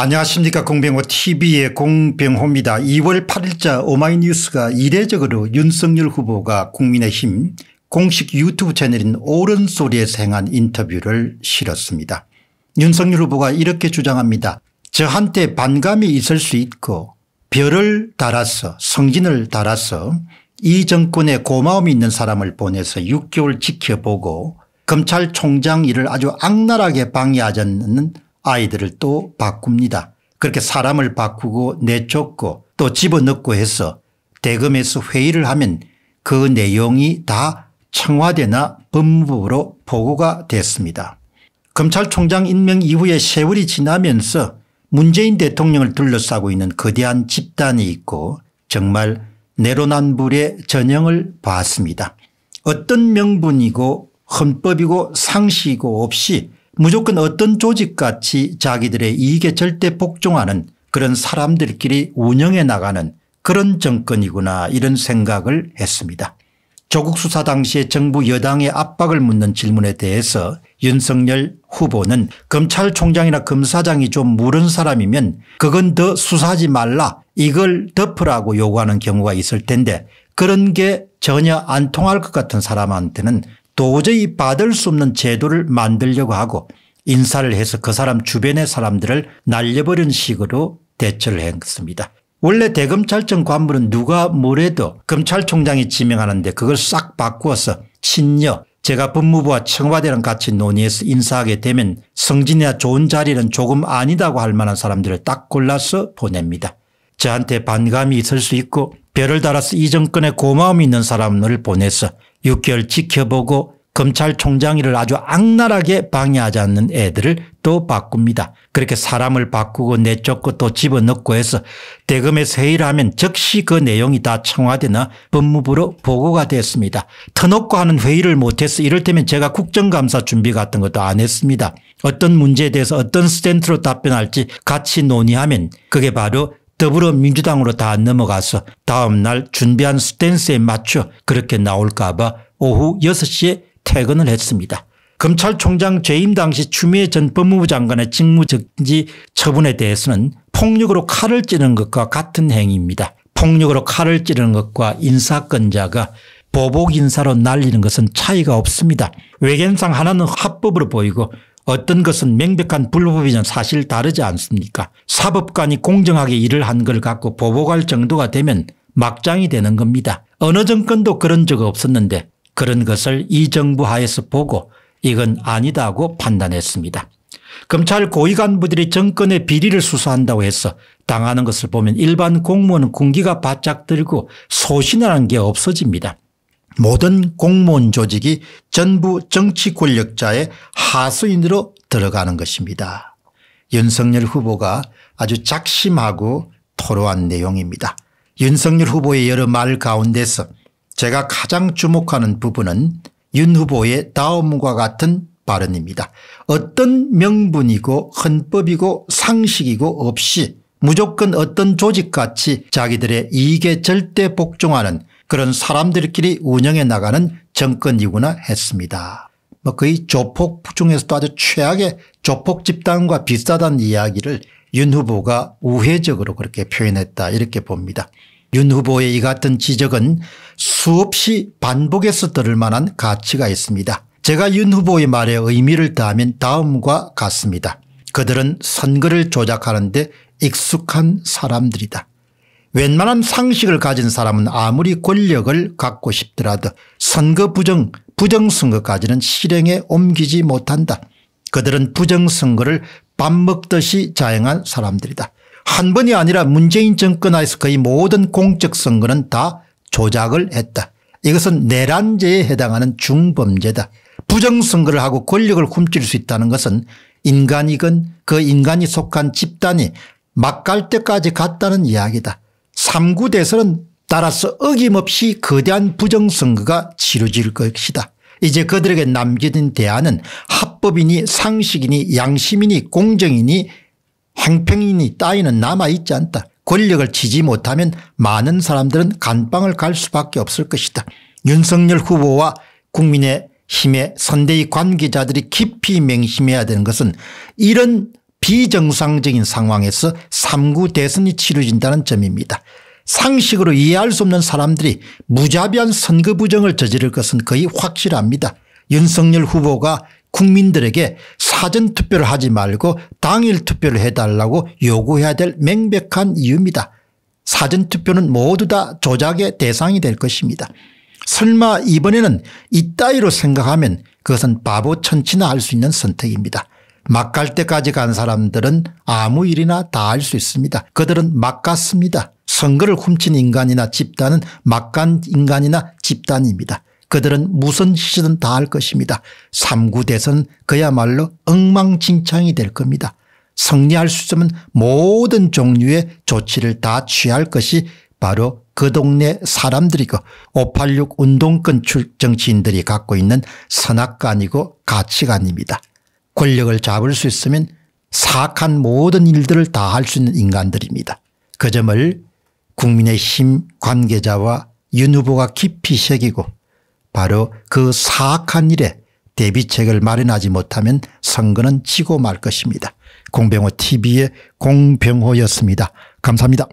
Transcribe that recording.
안녕하십니까 공병호 tv의 공병호입니다. 2월 8일자 오마이뉴스가 이례적으로 윤석열 후보가 국민의힘 공식 유튜브 채널인 오른소리에서 행한 인터뷰를 실었습니다. 윤석열 후보가 이렇게 주장합니다. 저한테 반감이 있을 수 있고 별을 달아서 성진을 달아서 이 정권에 고마움이 있는 사람을 보내서 6개월 지켜보고 검찰총장 일을 아주 악랄하게 방해하자는 아이들을 또 바꿉니다. 그렇게 사람을 바꾸고 내쫓고 또 집어넣고 해서 대검에서 회의를 하면 그 내용이 다 청와대나 법무부로 보고가 됐습니다. 검찰총장 임명 이후에 세월이 지나면서 문재인 대통령을 둘러싸고 있는 거대한 집단이 있고 정말 내로남불의 전형을 봤습니다. 어떤 명분이고 헌법이고 상식이고 없이 무조건 어떤 조직같이 자기들의 이익에 절대 복종하는 그런 사람들끼리 운영해 나가는 그런 정권이구나 이런 생각을 했습니다. 조국 수사 당시에 정부 여당의 압박을 묻는 질문에 대해서 윤석열 후보는 검찰총장이나 검사장이 좀 물은 사람이면 그건 더 수사하지 말라 이걸 덮으라고 요구하는 경우가 있을 텐데 그런 게 전혀 안 통할 것 같은 사람한테는 도저히 받을 수 없는 제도를 만들려고 하고 인사를 해서 그 사람 주변의 사람들을 날려버린 식으로 대처를 했습니다. 원래 대검찰청 관부는 누가 뭐래도 검찰총장이 지명하는데 그걸 싹 바꾸어서 친녀 제가 법무부와 청와대랑 같이 논의해서 인사하게 되면 성진이나 좋은 자리는 조금 아니다고 할 만한 사람들을 딱 골라서 보냅니다. 저한테 반감이 있을 수 있고 별을 달아서 이 정권에 고마움이 있는 사람을 보내서 6개월 지켜보고 검찰총장 일을 아주 악랄하게 방해하지 않는 애들을 또 바꿉니다. 그렇게 사람을 바꾸고 내쫓고 또 집어넣고 해서 대검에서 회의를 하면 즉시 그 내용이 다 청와대나 법무부로 보고가 됐습니다. 터놓고 하는 회의를 못해서 이를테면 제가 국정감사 준비 같은 것도 안 했습니다. 어떤 문제에 대해서 어떤 스탠트로 답변할지 같이 논의하면 그게 바로 더불어민주당으로 다 넘어가서 다음 날 준비한 스탠스에 맞춰 그렇게 나올까 봐 오후 6시에 퇴근을 했습니다. 검찰총장 재임 당시 추미애 전 법무부 장관의 직무정지 처분에 대해서는 폭력으로 칼을 찌르는 것과 같은 행위입니다. 폭력으로 칼을 찌르는 것과 인사권자가 보복 인사로 날리는 것은 차이가 없습니다. 외견상 하나는 합법으로 보이고 어떤 것은 명백한 불법이냐 사실 다르지 않습니까 사법관이 공정하게 일을 한 걸 갖고 보복할 정도가 되면 막장이 되는 겁니다. 어느 정권도 그런 적 없었는데 그런 것을 이 정부 하에서 보고 이건 아니다고 판단했습니다. 검찰 고위 간부들이 정권의 비리를 수사한다고 해서 당하는 것을 보면 일반 공무원은 군기가 바짝 들고 소신이라는 게 없어집니다. 모든 공무원 조직이 전부 정치 권력자의 하수인으로 들어가는 것입니다. 윤석열 후보가 아주 작심하고 토로한 내용입니다. 윤석열 후보의 여러 말 가운데서 제가 가장 주목하는 부분은 윤 후보의 다음과 같은 발언입니다. 어떤 명분이고 헌법이고 상식이고 없이 무조건 어떤 조직같이 자기들의 이익에 절대 복종하는 그런 사람들끼리 운영해 나가는 정권이구나 했습니다. 뭐 거의 조폭 중에서도 아주 최악의 조폭 집단과 비슷하다는 이야기를 윤 후보가 우회적으로 그렇게 표현했다 이렇게 봅니다. 윤 후보의 이 같은 지적은 수없이 반복해서 들을 만한 가치가 있습니다. 제가 윤 후보의 말에 의미를 다하면 다음과 같습니다. 그들은 선거를 조작하는데 익숙한 사람들이다. 웬만한 상식을 가진 사람은 아무리 권력을 갖고 싶더라도 선거 부정 부정선거까지는 실행에 옮기지 못한다. 그들은 부정선거를 밥 먹듯이 자행한 사람들이다. 한 번이 아니라 문재인 정권 하에서 거의 모든 공적선거는 다 조작을 했다. 이것은 내란죄에 해당하는 중범죄다. 부정선거를 하고 권력을 훔칠 수 있다는 것은 인간이건 그 인간이 속한 집단이 막갈 때까지 갔다는 이야기다. 3구 대선은 따라서 어김없이 거대한 부정선거가 치러질 것이다. 이제 그들에게 남겨진 대안은 합법이니 상식이니 양심이니 공정이니 행평이니 따위는 남아있지 않다. 권력을 지지 못하면 많은 사람들은 간방을 갈 수밖에 없을 것이다. 윤석열 후보와 국민의 힘의 선대위 관계자들이 깊이 맹심해야 되는 것은 이런 비정상적인 상황에서 3구 대선이 치러진다는 점입니다. 상식으로 이해할 수 없는 사람들이 무자비한 선거 부정을 저지를 것은 거의 확실합니다. 윤석열 후보가 국민들에게 사전투표를 하지 말고 당일투표를 해달라고 요구해야 될 명백한 이유입니다. 사전투표는 모두 다 조작의 대상이 될 것입니다. 설마 이번에는 이따위로 생각하면 그것은 바보 천치나 할 수 있는 선택입니다. 막갈 때까지 간 사람들은 아무 일이나 다 할 수 있습니다. 그들은 막 갔습니다. 선거를 훔친 인간이나 집단은 막간 인간이나 집단입니다. 그들은 무슨 시이든다할 것입니다. 3구 대선 그야말로 엉망진창이 될 겁니다. 승리할 수 있으면 모든 종류의 조치를 다 취할 것이 바로 그 동네 사람들이고 586 운동권 정치인들이 갖고 있는 선악관이고 가치관입니다. 권력을 잡을 수 있으면 사악한 모든 일들을 다 할 수 있는 인간들입니다. 그 점을 국민의힘 관계자와 윤 후보가 깊이 새기고 바로 그 사악한 일에 대비책을 마련하지 못하면 선거는 지고 말 것입니다. 공병호 tv의 공병호였습니다. 감사합니다.